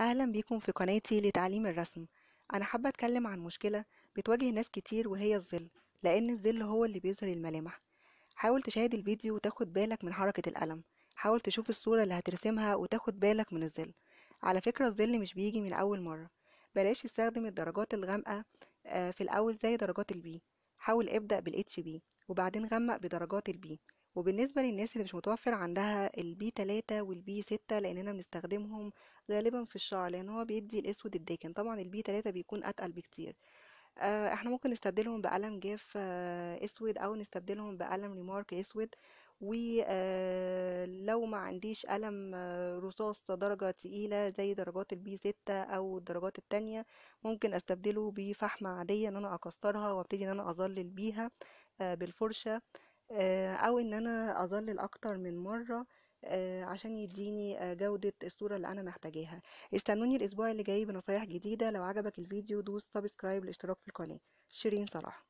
أهلا بيكم في قناتي لتعليم الرسم أنا حابة أتكلم عن مشكلة بتواجه ناس كتير وهي الظل لأن الظل هو اللي بيظهر الملامح حاول تشاهد الفيديو وتاخد بالك من حركة القلم حاول تشوف الصورة اللي هترسمها وتاخد بالك من الظل على فكرة الظل مش بيجي من أول مرة بلاش تستخدم الدرجات الغامقة آه، في الأول زي درجات البي حاول ابدأ بالاتش بي وبعدين غمق بدرجات البي وبالنسبة للناس اللي مش متوفر عندها البي 3 والبي 6 لأننا بنستخدمهم غالبا في الشعر لأن هو بيدي الأسود الداكن طبعا البي 3 بيكون أتقل بكتير آه، احنا ممكن نستبدلهم بقلم جاف آه، اسود او نستبدلهم بقلم ريمارك اسود ولو آه، ما عنديش قلم رصاص درجة تقيلة زي درجات البي 6 أو الدرجات التانية ممكن أستبدله بفحمة عادية إن أنا أكسرها وأبتدي إن أنا أظلل بيها بالفرشة آه، او ان انا اظلل اكتر من مرة آه، عشان يديني آه، جودة الصورة اللي انا محتاجاها استنوني الاسبوع اللي جاي بنصايح جديدة لو عجبك الفيديو دوس سبسكرايب الاشتراك في القناة شيرين صلاح